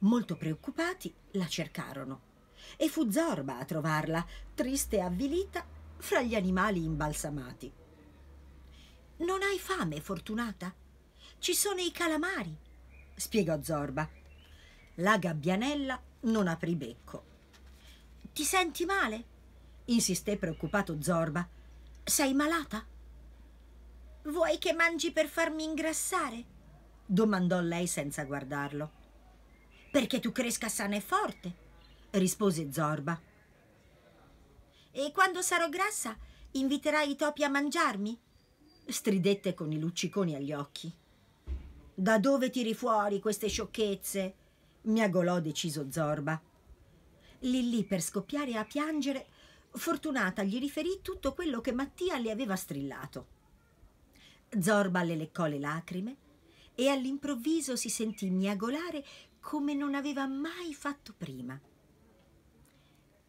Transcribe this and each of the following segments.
Molto preoccupati la cercarono e fu Zorba a trovarla, triste e avvilita, fra gli animali imbalsamati. Non hai fame, fortunata? Ci sono i calamari, spiegò Zorba. La gabbianella non aprì becco. Ti senti male? insisté preoccupato Zorba. Sei malata? Vuoi che mangi per farmi ingrassare? domandò lei senza guardarlo. Perché tu cresca sana e forte, rispose Zorba. E quando sarò grassa, inviterai i topi a mangiarmi? stridette con i lucciconi agli occhi. Da dove tiri fuori queste sciocchezze? miagolò deciso Zorba. Lillì, per scoppiare a piangere, Fortunata gli riferì tutto quello che Mattia le aveva strillato. Zorba le leccò le lacrime, e all'improvviso si sentì miagolare come non aveva mai fatto prima.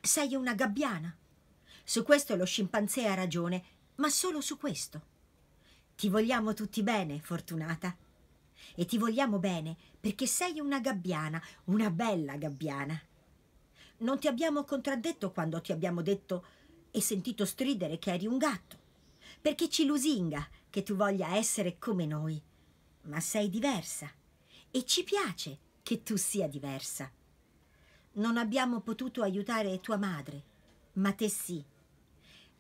Sei una gabbiana. Su questo lo scimpanzé ha ragione, ma solo su questo. Ti vogliamo tutti bene, fortunata. E ti vogliamo bene perché sei una gabbiana, una bella gabbiana. Non ti abbiamo contraddetto quando ti abbiamo detto e sentito stridere che eri un gatto, perché ci lusinga che tu voglia essere come noi ma sei diversa e ci piace che tu sia diversa. Non abbiamo potuto aiutare tua madre, ma te sì.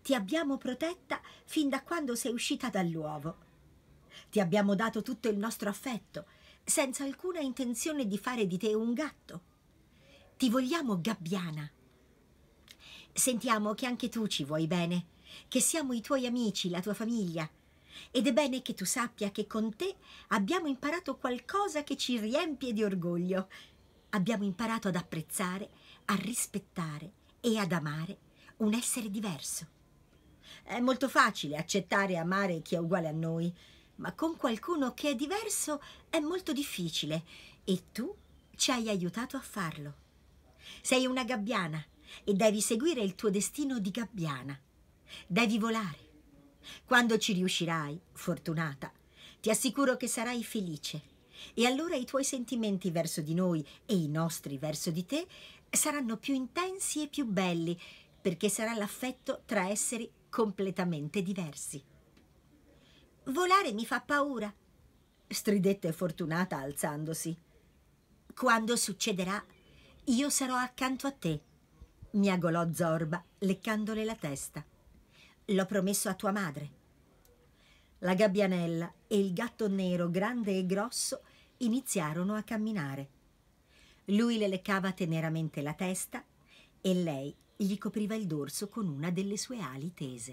Ti abbiamo protetta fin da quando sei uscita dall'uovo. Ti abbiamo dato tutto il nostro affetto, senza alcuna intenzione di fare di te un gatto. Ti vogliamo gabbiana. Sentiamo che anche tu ci vuoi bene, che siamo i tuoi amici, la tua famiglia, ed è bene che tu sappia che con te abbiamo imparato qualcosa che ci riempie di orgoglio. Abbiamo imparato ad apprezzare, a rispettare e ad amare un essere diverso. È molto facile accettare e amare chi è uguale a noi, ma con qualcuno che è diverso è molto difficile e tu ci hai aiutato a farlo. Sei una gabbiana e devi seguire il tuo destino di gabbiana. Devi volare quando ci riuscirai, fortunata, ti assicuro che sarai felice. E allora i tuoi sentimenti verso di noi e i nostri verso di te saranno più intensi e più belli, perché sarà l'affetto tra esseri completamente diversi. Volare mi fa paura, stridette Fortunata alzandosi. Quando succederà, io sarò accanto a te, miagolò Zorba, leccandole la testa. L'ho promesso a tua madre. La gabbianella e il gatto nero grande e grosso iniziarono a camminare. Lui le leccava teneramente la testa e lei gli copriva il dorso con una delle sue ali tese.